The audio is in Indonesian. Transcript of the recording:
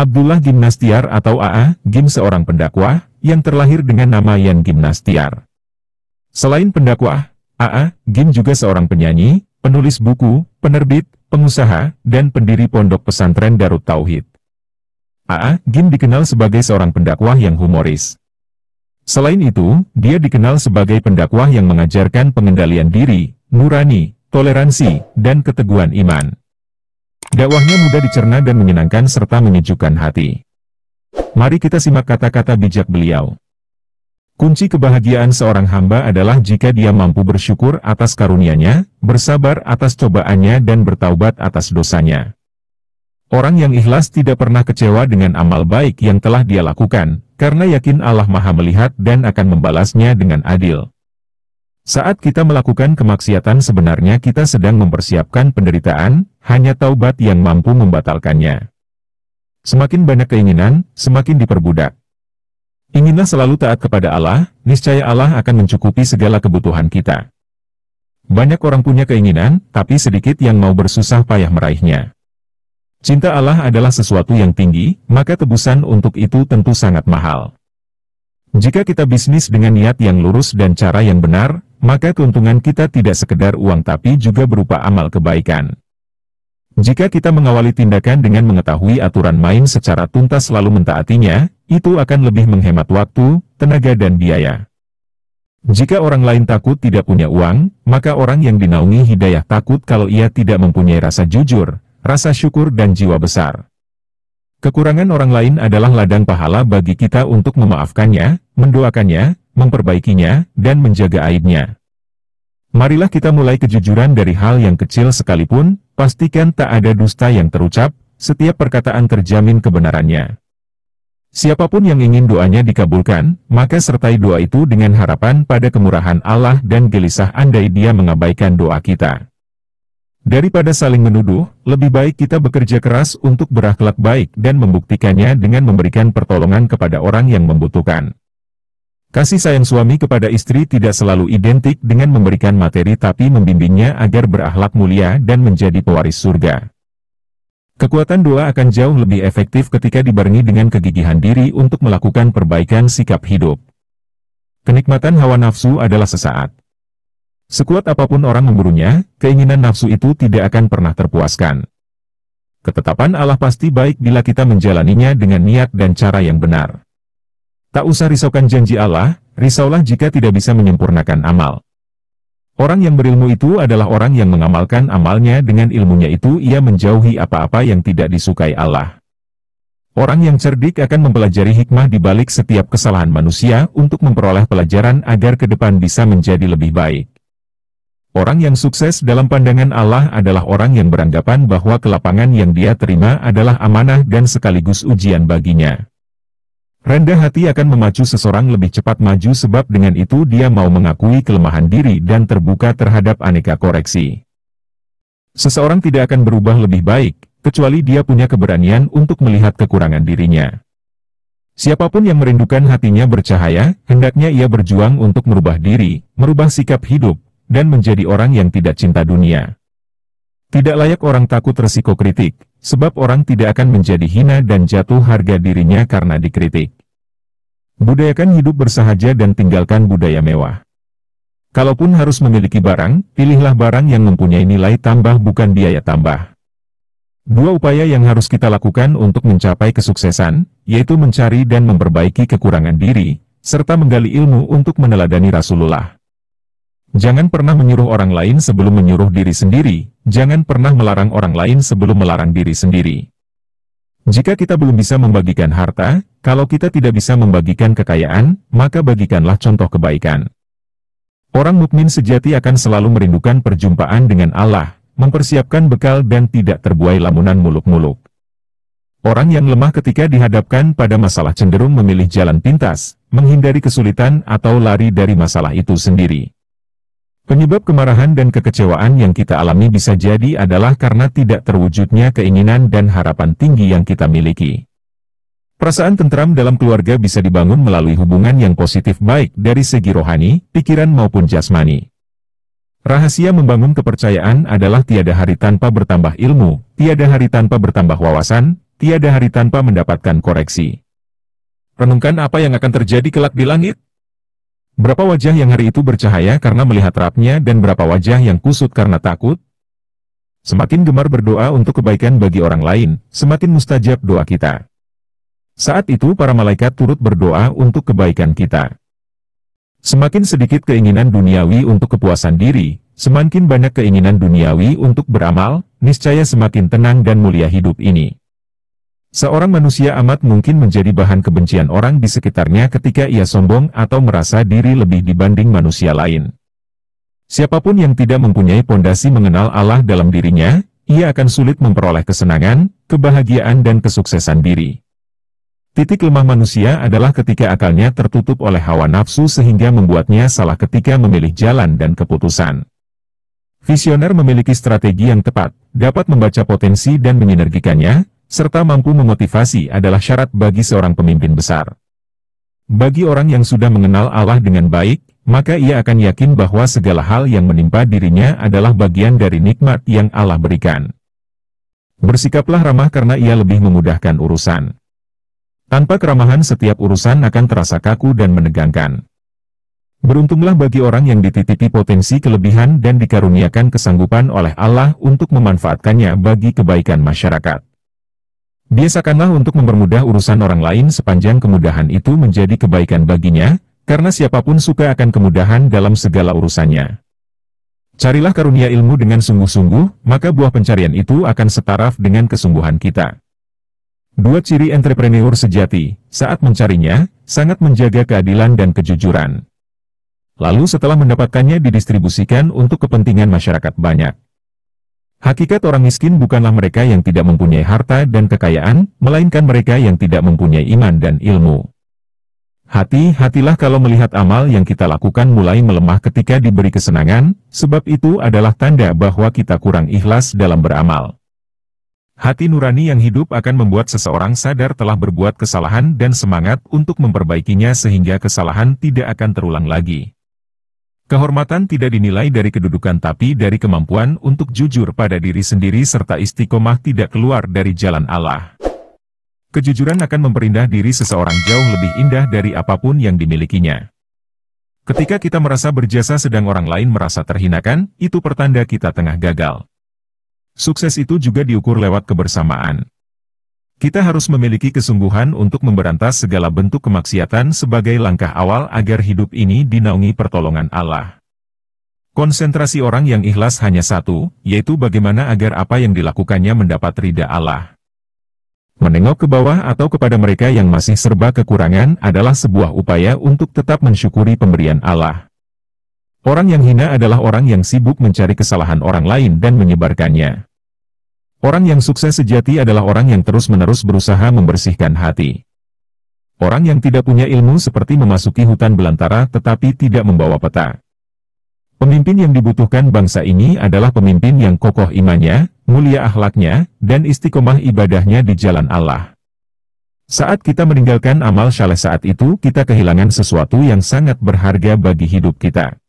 Abdullah Gimnastiar atau AA, Gim seorang pendakwah, yang terlahir dengan nama Yan Gimnastiar. Selain pendakwah, AA, Gim juga seorang penyanyi, penulis buku, penerbit, pengusaha, dan pendiri pondok pesantren Darut Tauhid. AA, Gim dikenal sebagai seorang pendakwah yang humoris. Selain itu, dia dikenal sebagai pendakwah yang mengajarkan pengendalian diri, nurani, toleransi, dan keteguhan iman. Dakwahnya mudah dicerna dan menyenangkan serta menyejukkan hati. Mari kita simak kata-kata bijak beliau. Kunci kebahagiaan seorang hamba adalah jika dia mampu bersyukur atas karuniaNya, bersabar atas cobaannya dan bertaubat atas dosanya. Orang yang ikhlas tidak pernah kecewa dengan amal baik yang telah dia lakukan, karena yakin Allah maha melihat dan akan membalasnya dengan adil. Saat kita melakukan kemaksiatan sebenarnya kita sedang mempersiapkan penderitaan, hanya taubat yang mampu membatalkannya. Semakin banyak keinginan, semakin diperbudak. Inginlah selalu taat kepada Allah, niscaya Allah akan mencukupi segala kebutuhan kita. Banyak orang punya keinginan, tapi sedikit yang mau bersusah payah meraihnya. Cinta Allah adalah sesuatu yang tinggi, maka tebusan untuk itu tentu sangat mahal. Jika kita bisnis dengan niat yang lurus dan cara yang benar, maka keuntungan kita tidak sekedar uang tapi juga berupa amal kebaikan. Jika kita mengawali tindakan dengan mengetahui aturan main secara tuntas lalu mentaatinya, itu akan lebih menghemat waktu, tenaga dan biaya. Jika orang lain takut tidak punya uang, maka orang yang dinaungi hidayah takut kalau ia tidak mempunyai rasa jujur, rasa syukur dan jiwa besar. Kekurangan orang lain adalah ladang pahala bagi kita untuk memaafkannya, mendoakannya, memperbaikinya, dan menjaga aibnya. Marilah kita mulai kejujuran dari hal yang kecil sekalipun, pastikan tak ada dusta yang terucap, setiap perkataan terjamin kebenarannya. Siapapun yang ingin doanya dikabulkan, maka sertai doa itu dengan harapan pada kemurahan Allah dan gelisah andai dia mengabaikan doa kita. Daripada saling menuduh, lebih baik kita bekerja keras untuk berakhlak baik dan membuktikannya dengan memberikan pertolongan kepada orang yang membutuhkan. Kasih sayang suami kepada istri tidak selalu identik dengan memberikan materi tapi membimbingnya agar berakhlak mulia dan menjadi pewaris surga. Kekuatan doa akan jauh lebih efektif ketika dibarengi dengan kegigihan diri untuk melakukan perbaikan sikap hidup. Kenikmatan hawa nafsu adalah sesaat. Sekuat apapun orang memburunya, keinginan nafsu itu tidak akan pernah terpuaskan. Ketetapan Allah pasti baik bila kita menjalaninya dengan niat dan cara yang benar. Tak usah risaukan janji Allah, risaulah jika tidak bisa menyempurnakan amal. Orang yang berilmu itu adalah orang yang mengamalkan amalnya dengan ilmunya itu ia menjauhi apa-apa yang tidak disukai Allah. Orang yang cerdik akan mempelajari hikmah di balik setiap kesalahan manusia untuk memperoleh pelajaran agar ke depan bisa menjadi lebih baik. Orang yang sukses dalam pandangan Allah adalah orang yang beranggapan bahwa kelapangan yang dia terima adalah amanah dan sekaligus ujian baginya. Rendah hati akan memacu seseorang lebih cepat maju sebab dengan itu dia mau mengakui kelemahan diri dan terbuka terhadap aneka koreksi. Seseorang tidak akan berubah lebih baik, kecuali dia punya keberanian untuk melihat kekurangan dirinya. Siapapun yang merindukan hatinya bercahaya, hendaknya ia berjuang untuk merubah diri, merubah sikap hidup, dan menjadi orang yang tidak cinta dunia. Tidak layak orang takut resiko kritik, Sebab orang tidak akan menjadi hina dan jatuh harga dirinya karena dikritik. Budayakan hidup bersahaja dan tinggalkan budaya mewah. Kalaupun harus memiliki barang, pilihlah barang yang mempunyai nilai tambah bukan biaya tambah. Dua upaya yang harus kita lakukan untuk mencapai kesuksesan, yaitu mencari dan memperbaiki kekurangan diri, serta menggali ilmu untuk meneladani Rasulullah. Jangan pernah menyuruh orang lain sebelum menyuruh diri sendiri, jangan pernah melarang orang lain sebelum melarang diri sendiri. Jika kita belum bisa membagikan harta, kalau kita tidak bisa membagikan kekayaan, maka bagikanlah contoh kebaikan. Orang mukmin sejati akan selalu merindukan perjumpaan dengan Allah, mempersiapkan bekal dan tidak terbuai lamunan muluk-muluk. Orang yang lemah ketika dihadapkan pada masalah cenderung memilih jalan pintas, menghindari kesulitan atau lari dari masalah itu sendiri. Penyebab kemarahan dan kekecewaan yang kita alami bisa jadi adalah karena tidak terwujudnya keinginan dan harapan tinggi yang kita miliki. Perasaan tentram dalam keluarga bisa dibangun melalui hubungan yang positif baik dari segi rohani, pikiran maupun jasmani. Rahasia membangun kepercayaan adalah tiada hari tanpa bertambah ilmu, tiada hari tanpa bertambah wawasan, tiada hari tanpa mendapatkan koreksi. Renungkan apa yang akan terjadi kelak di langit. Berapa wajah yang hari itu bercahaya karena melihat rapnya dan berapa wajah yang kusut karena takut? Semakin gemar berdoa untuk kebaikan bagi orang lain, semakin mustajab doa kita. Saat itu para malaikat turut berdoa untuk kebaikan kita. Semakin sedikit keinginan duniawi untuk kepuasan diri, semakin banyak keinginan duniawi untuk beramal, niscaya semakin tenang dan mulia hidup ini. Seorang manusia amat mungkin menjadi bahan kebencian orang di sekitarnya ketika ia sombong atau merasa diri lebih dibanding manusia lain. Siapapun yang tidak mempunyai pondasi mengenal Allah dalam dirinya, ia akan sulit memperoleh kesenangan, kebahagiaan dan kesuksesan diri. Titik lemah manusia adalah ketika akalnya tertutup oleh hawa nafsu sehingga membuatnya salah ketika memilih jalan dan keputusan. Visioner memiliki strategi yang tepat, dapat membaca potensi dan menyinergikannya, serta mampu memotivasi adalah syarat bagi seorang pemimpin besar. Bagi orang yang sudah mengenal Allah dengan baik, maka ia akan yakin bahwa segala hal yang menimpa dirinya adalah bagian dari nikmat yang Allah berikan. Bersikaplah ramah karena ia lebih memudahkan urusan. Tanpa keramahan setiap urusan akan terasa kaku dan menegangkan. Beruntunglah bagi orang yang dititipi potensi kelebihan dan dikaruniakan kesanggupan oleh Allah untuk memanfaatkannya bagi kebaikan masyarakat. Biasakanlah untuk mempermudah urusan orang lain sepanjang kemudahan itu menjadi kebaikan baginya, karena siapapun suka akan kemudahan dalam segala urusannya. Carilah karunia ilmu dengan sungguh-sungguh, maka buah pencarian itu akan setaraf dengan kesungguhan kita. Dua ciri entrepreneur sejati, saat mencarinya, sangat menjaga keadilan dan kejujuran. Lalu setelah mendapatkannya didistribusikan untuk kepentingan masyarakat banyak. Hakikat orang miskin bukanlah mereka yang tidak mempunyai harta dan kekayaan, melainkan mereka yang tidak mempunyai iman dan ilmu. Hati-hatilah kalau melihat amal yang kita lakukan mulai melemah ketika diberi kesenangan, sebab itu adalah tanda bahwa kita kurang ikhlas dalam beramal. Hati nurani yang hidup akan membuat seseorang sadar telah berbuat kesalahan dan semangat untuk memperbaikinya sehingga kesalahan tidak akan terulang lagi. Kehormatan tidak dinilai dari kedudukan tapi dari kemampuan untuk jujur pada diri sendiri serta istiqomah tidak keluar dari jalan Allah. Kejujuran akan memperindah diri seseorang jauh lebih indah dari apapun yang dimilikinya. Ketika kita merasa berjasa sedang orang lain merasa terhinakan, itu pertanda kita tengah gagal. Sukses itu juga diukur lewat kebersamaan. Kita harus memiliki kesungguhan untuk memberantas segala bentuk kemaksiatan sebagai langkah awal agar hidup ini dinaungi pertolongan Allah. Konsentrasi orang yang ikhlas hanya satu, yaitu bagaimana agar apa yang dilakukannya mendapat ridha Allah. Menengok ke bawah atau kepada mereka yang masih serba kekurangan adalah sebuah upaya untuk tetap mensyukuri pemberian Allah. Orang yang hina adalah orang yang sibuk mencari kesalahan orang lain dan menyebarkannya. Orang yang sukses sejati adalah orang yang terus-menerus berusaha membersihkan hati. Orang yang tidak punya ilmu seperti memasuki hutan belantara tetapi tidak membawa peta. Pemimpin yang dibutuhkan bangsa ini adalah pemimpin yang kokoh imannya, mulia akhlaknya, dan istiqomah ibadahnya di jalan Allah. Saat kita meninggalkan amal syaleh saat itu kita kehilangan sesuatu yang sangat berharga bagi hidup kita.